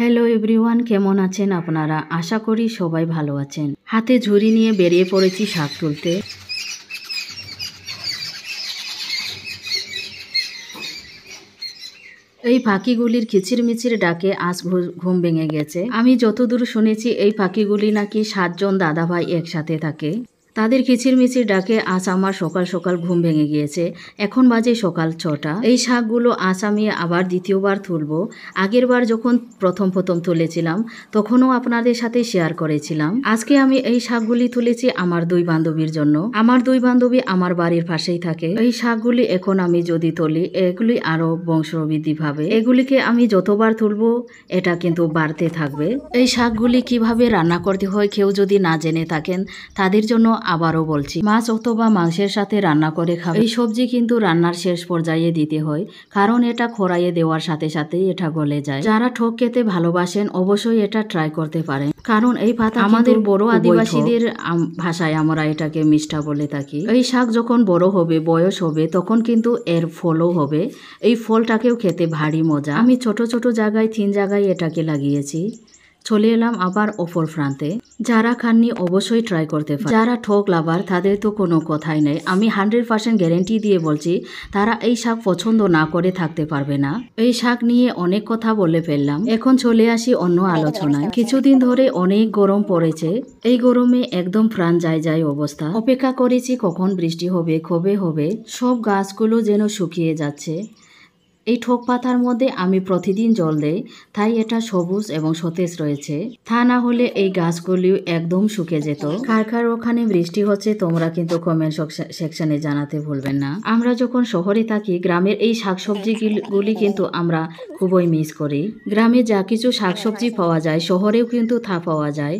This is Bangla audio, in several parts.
হ্যালো এভরিওয়ান কেমন আছেন আপনারা আশা করি সবাই ভালো আছেন হাতে ঝুড়ি নিয়ে বেরিয়ে পড়েছি শাক তুলতে এই পাখিগুলির কিচিরমিচির ডাকে আজ ঘুম ভেঙে গেছে আমি যতদূর শুনেছি এই পাখিগুলি নাকি সাতজন দাদাভাই একসাথে থাকে তাদের কিচিরমিচির ডাকে আজ আমার সকাল সকাল ঘুম ভেঙে গিয়েছে এখন বাজে সকাল ছটা এই শাকগুলো আজ আমি আবার দ্বিতীয়বার তুলব আগেরবার যখন প্রথম প্রথম তুলেছিলাম তখনও আপনাদের সাথে শেয়ার করেছিলাম আজকে আমি এই শাকগুলি তুলেছি আমার দুই বান্ধবীর জন্য আমার দুই বান্ধবী আমার বাড়ির পাশেই থাকে এই শাকগুলি এখন আমি যদি তুলি এগুলি আরও বংশবৃদ্ধি পাবে এগুলিকে আমি যতবার তুলব এটা কিন্তু বাড়তে থাকবে এই শাকগুলি কিভাবে রান্না করতে হয় কেউ যদি না জেনে থাকেন তাদের জন্য আবারও বলছি মাছ অথবা মাংসের সাথে রান্না করে খাবে এই সবজি কিন্তু রান্নার শেষ পর্যায়ে দিতে হয় কারণ এটা খোরাইয়ে দেওয়ার সাথে সাথে এটা গলে যায় যারা ঠোক খেতে ভালোবাসেন অবশ্যই এটা ট্রাই করতে পারেন কারণ এই পাতা আমাদের বড় আদিবাসীদের ভাষায় আমরা এটাকে মিষ্টা বলে থাকি এই শাক যখন বড় হবে বয়স হবে তখন কিন্তু এর ফলও হবে এই ফলটাকেও খেতে ভারী মজা আমি ছোট ছোট জায়গায় তিন জায়গায় এটাকে লাগিয়েছি চলে এলাম আবার অপর প্রান্তে যারা খাননি অবশ্যই ট্রাই করতে পারে যারা ঠোক লাভার তাদের তো কোনো কথাই নেই আমি হান্ড্রেড পার্সেন্ট গ্যারেন্টি দিয়ে বলছি তারা এই শাক পছন্দ না করে থাকতে পারবে না এই শাক নিয়ে অনেক কথা বলে ফেললাম এখন চলে আসি অন্য আলোচনায় কিছুদিন ধরে অনেক গরম পড়েছে এই গরমে একদম প্রাণ যায় যায় অবস্থা অপেক্ষা করেছি কখন বৃষ্টি হবে কবে হবে সব গাছগুলো যেন শুকিয়ে যাচ্ছে এই ঠোক পাতার মধ্যে আমি প্রতিদিন জল দেই তাই এটা সবুজ এবং সতেজ রয়েছে তা না হলে এই গাছগুলিও একদম শুকে যেত কার কার ওখানে বৃষ্টি হচ্ছে তোমরা কিন্তু কমেন্ট সেকশনে জানাতে ভুলবেন না আমরা যখন শহরে থাকি গ্রামের এই শাকসবজিগুলি কিন্তু আমরা খুবই মিস করি গ্রামে যা কিছু শাকসবজি পাওয়া যায় শহরেও কিন্তু তা পাওয়া যায়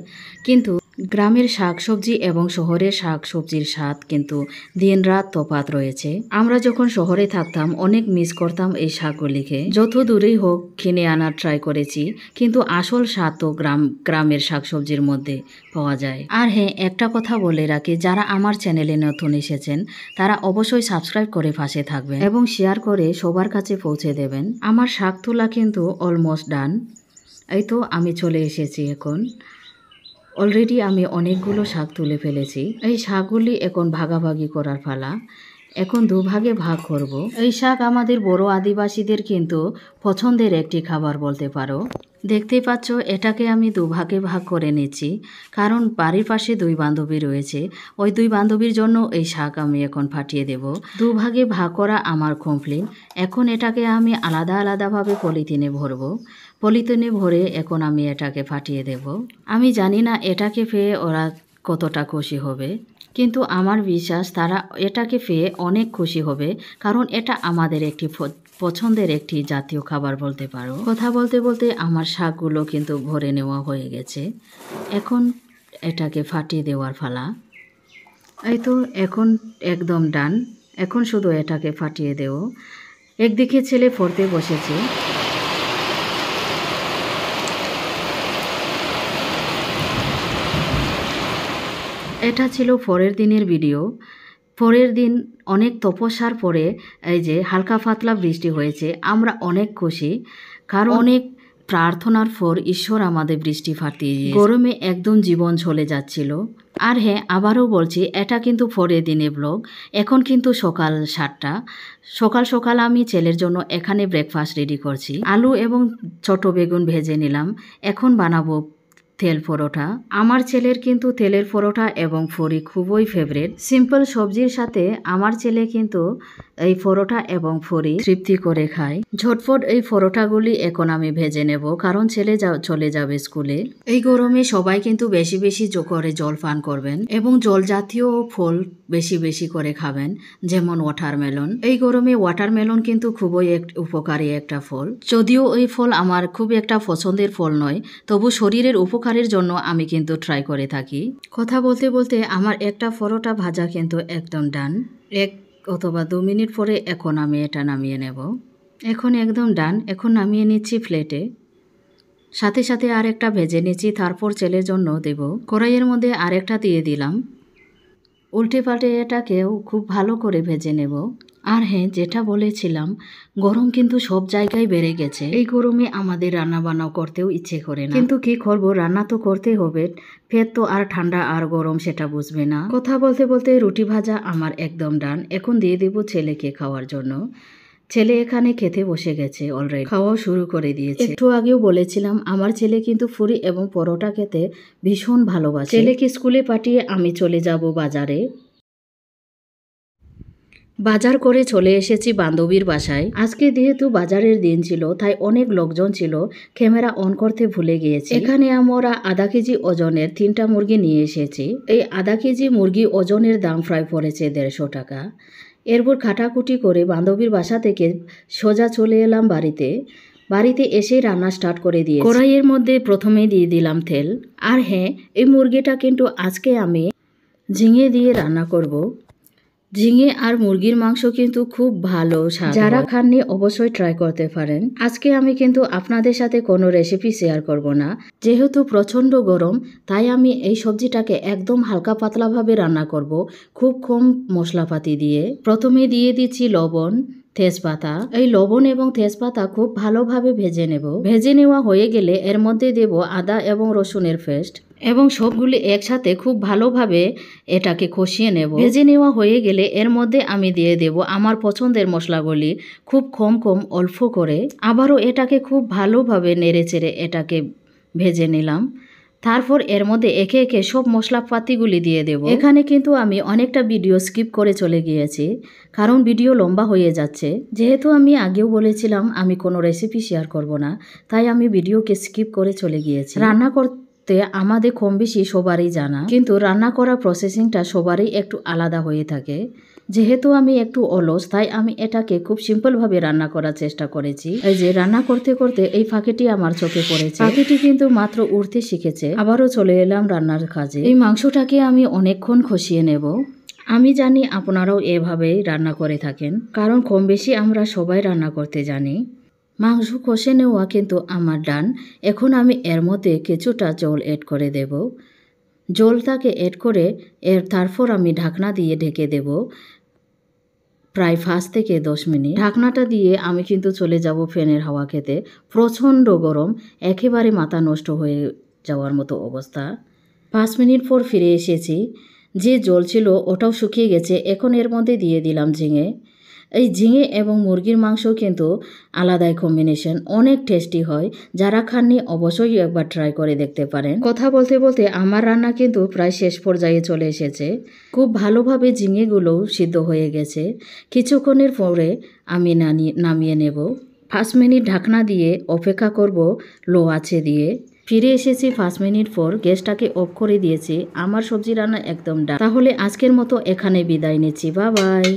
কিন্তু গ্রামের শাকসবজি এবং শহরের শাকসবজির স্বাদ কিন্তু দিন রাত তফাত রয়েছে আমরা যখন শহরে থাকতাম অনেক মিস করতাম এই শাকগুলিকে যত দূরেই হোক কিনে আনার ট্রাই করেছি কিন্তু আসল স্বাদ তো গ্রাম গ্রামের শাকসবজির মধ্যে পাওয়া যায় আর হ্যাঁ একটা কথা বলে রাখি যারা আমার চ্যানেলে নতুন এসেছেন তারা অবশ্যই সাবস্ক্রাইব করে ফাঁসে থাকবেন এবং শেয়ার করে সবার কাছে পৌঁছে দেবেন আমার শাক তোলা কিন্তু অলমোস্ট ডান এই তো আমি চলে এসেছি এখন অলরেডি আমি অনেকগুলো শাক তুলে ফেলেছি এই শাকগুলি এখন ভাগাভাগি করার ফালা এখন দুভাগে ভাগ করব। এই শাক আমাদের বড় আদিবাসীদের কিন্তু পছন্দের একটি খাবার বলতে পারো দেখতেই পাচ্ছ এটাকে আমি দুভাগে ভাগ করে নিচ্ছি কারণ বাড়ির পাশে দুই বান্ধবী রয়েছে ওই দুই বান্ধবীর জন্য এই শাক আমি এখন ফাটিয়ে দেব দুভাগে ভাগ করা আমার কমপ্লিট এখন এটাকে আমি আলাদা আলাদাভাবে পলিথিনে ভরব পলিথিনে ভরে এখন আমি এটাকে ফাটিয়ে দেব আমি জানি না এটাকে পেয়ে ওরা কতটা খুশি হবে কিন্তু আমার বিশ্বাস তারা এটাকে পেয়ে অনেক খুশি হবে কারণ এটা আমাদের একটি পছন্দের একটি জাতীয় খাবার বলতে পারো কথা বলতে বলতে আমার শাকগুলো কিন্তু ভরে নেওয়া হয়ে গেছে এখন এটাকে ফাটিয়ে দেওয়ার ফালা এই তো এখন একদম ডান এখন শুধু এটাকে ফাটিয়ে দেও একদিকে ছেলে পড়তে বসেছে এটা ছিল পরের দিনের ভিডিও পরের দিন অনেক তপস্যার পরে এই যে হালকা পাতলা বৃষ্টি হয়েছে আমরা অনেক খুশি কারণ অনেক প্রার্থনার পর ঈশ্বর আমাদের বৃষ্টি ফাটিয়ে গরমে একদম জীবন চলে যাচ্ছিল আর হ্যাঁ আবারও বলছি এটা কিন্তু পরে দিনে ব্লগ এখন কিন্তু সকাল সাতটা সকাল সকাল আমি ছেলের জন্য এখানে ব্রেকফাস্ট রেডি করছি আলু এবং ছোট বেগুন ভেজে নিলাম এখন বানাবো তেল পরোটা আমার ছেলের কিন্তু তেলের পরোটা এবং ফড়ি খুবই ফেভারেট সিম্পল সবজির সাথে আমার ছেলে কিন্তু এই পরোটা এবং ফরি তৃপ্তি করে খাই ঝটফট এই পরোটাগুলি এখন আমি ভেজে নেব কারণ ছেলে চলে যাবে স্কুলে এই গরমে সবাই কিন্তু বেশি বেশি করে জল পান করবেন এবং জল জাতীয় ফল বেশি বেশি করে খাবেন যেমন ওয়াটারমেলন এই গরমে ওয়াটারমেলন কিন্তু খুবই এক উপকারী একটা ফল যদিও এই ফল আমার খুব একটা পছন্দের ফল নয় তবু শরীরের উপকারের জন্য আমি কিন্তু ট্রাই করে থাকি কথা বলতে বলতে আমার একটা পরোটা ভাজা কিন্তু একদম ডান এক অথবা দু মিনিট পরে এখন আমি এটা নামিয়ে নেব এখন একদম ডান এখন নামিয়ে নিচ্ছি প্লেটে সাথে সাথে আরেকটা ভেজে নিচ্ছি তারপর ছেলের জন্য দেব কড়াইয়ের মধ্যে আরেকটা দিয়ে দিলাম উল্টে পাল্টে এটাকেও খুব ভালো করে ভেজে নেব আর হ্যাঁ যেটা বলেছিলাম গরম কিন্তু সব জায়গায় বেড়ে গেছে এই গরমে আমাদের রান্না বান্নাও করতেও ইচ্ছে করে না কিন্তু কি করবো রান্না তো করতে হবে ফের তো আর ঠান্ডা আর গরম সেটা বুঝবে না কথা বলতে বলতে রুটি ভাজা আমার একদম ডান এখন দিয়ে দেবো ছেলেকে খাওয়ার জন্য ছেলে এখানে খেতে বসে গেছে অলরেডি খাওয়াও শুরু করে দিয়েছে একটু আগেও বলেছিলাম আমার ছেলে কিন্তু ফুরি এবং পরোটা খেতে ভীষণ ভালোবাসে ছেলেকে স্কুলে পাঠিয়ে আমি চলে যাব বাজারে বাজার করে চলে এসেছি বান্ধবীর বাসায় আজকে যেহেতু বাজারের দিন ছিল তাই অনেক লোকজন ছিল ক্যামেরা অন করতে ভুলে গিয়েছে এখানে আমরা আধা কেজি ওজনের তিনটা মুরগি নিয়ে এসেছি এই আধা কেজি মুরগি ওজনের দাম প্রায় পড়েছে দেড়শো টাকা এরপর খাটাকুটি করে বান্ধবীর বাসা থেকে সোজা চলে এলাম বাড়িতে বাড়িতে এসেই রান্না স্টার্ট করে দিয়ে কড়াইয়ের মধ্যে প্রথমে দিয়ে দিলাম তেল আর হ্যাঁ এই মুরগিটা কিন্তু আজকে আমি ঝিঙে দিয়ে রান্না করব ঝিঙে আর মুরগির মাংস কিন্তু খুব ভালো যারা খাননি অবশ্যই ট্রাই করতে পারেন আজকে আমি কিন্তু আপনাদের সাথে কোনো রেসিপি শেয়ার করব না যেহেতু প্রচণ্ড গরম তাই আমি এই সবজিটাকে একদম হালকা পাতলাভাবে রান্না করব খুব কম মশলাপাতি দিয়ে প্রথমে দিয়ে দিচ্ছি লবণ তেজপাতা এই লবণ এবং তেজপাতা খুব ভালোভাবে ভেজে নেব ভেজে নেওয়া হয়ে গেলে এর মধ্যে দেব আদা এবং রসুনের পেস্ট এবং সবগুলি একসাথে খুব ভালোভাবে এটাকে খসিয়ে নেব ভেজে নেওয়া হয়ে গেলে এর মধ্যে আমি দিয়ে দেব আমার পছন্দের মশলাগুলি খুব কম কম অল্প করে আবারও এটাকে খুব ভালোভাবে নেড়েচেড়ে এটাকে ভেজে নিলাম তারপর এর মধ্যে একে একে সব মশলাপাতিগুলি দিয়ে দেব এখানে কিন্তু আমি অনেকটা ভিডিও স্কিপ করে চলে গিয়েছি কারণ ভিডিও লম্বা হয়ে যাচ্ছে যেহেতু আমি আগেও বলেছিলাম আমি কোনো রেসিপি শেয়ার করব না তাই আমি ভিডিওকে স্কিপ করে চলে গিয়েছি রান্না করতে তে আমাদের কম বেশি সবারই জানা কিন্তু রান্না করা প্রসেসিংটা সবারই একটু আলাদা হয়ে থাকে যেহেতু আমি একটু অলস তাই আমি এটাকে খুব সিম্পলভাবে রান্না করার চেষ্টা করেছি এই যে রান্না করতে করতে এই ফাঁকিটি আমার চোখে পড়েছে ফাঁকিটি কিন্তু মাত্র উড়তে শিখেছে আবারও চলে এলাম রান্নার কাজে এই মাংসটাকে আমি অনেকক্ষণ খসিয়ে নেব আমি জানি আপনারাও এভাবেই রান্না করে থাকেন কারণ কম বেশি আমরা সবাই রান্না করতে জানি মাংস কষে নেওয়া কিন্তু আমার ডান এখন আমি এর মধ্যে কিছুটা জল অ্যাড করে দেব জলটাকে অ্যাড করে এর তারপর আমি ঢাকনা দিয়ে ঢেকে দেব প্রায় পাঁচ থেকে দশ মিনিট ঢাকনাটা দিয়ে আমি কিন্তু চলে যাব ফ্যানের হাওয়া খেতে প্রচণ্ড গরম একেবারে মাথা নষ্ট হয়ে যাওয়ার মতো অবস্থা পাঁচ মিনিট পর ফিরে এসেছি যে জল ছিল ওটাও শুকিয়ে গেছে এখন এর মধ্যে দিয়ে দিলাম ঝিঙে এই ঝিঙে এবং মুরগির মাংস কিন্তু আলাদাই কম্বিনেশন অনেক টেস্টি হয় যারা খাননি অবশ্যই একবার ট্রাই করে দেখতে পারেন কথা বলতে বলতে আমার রান্না কিন্তু প্রায় শেষ পর্যায়ে চলে এসেছে খুব ভালোভাবে ঝিঙেগুলোও সিদ্ধ হয়ে গেছে কিছুক্ষণের পরে আমি নামিয়ে নেব পাঁচ মিনিট ঢাকনা দিয়ে অপেক্ষা করব লো আছে দিয়ে ফিরে এসেছি পাঁচ মিনিট পর গ্যাসটাকে অফ করে দিয়েছি আমার সবজি রান্না একদম ডা তাহলে আজকের মতো এখানে বিদায় নিচ্ছি বা বাই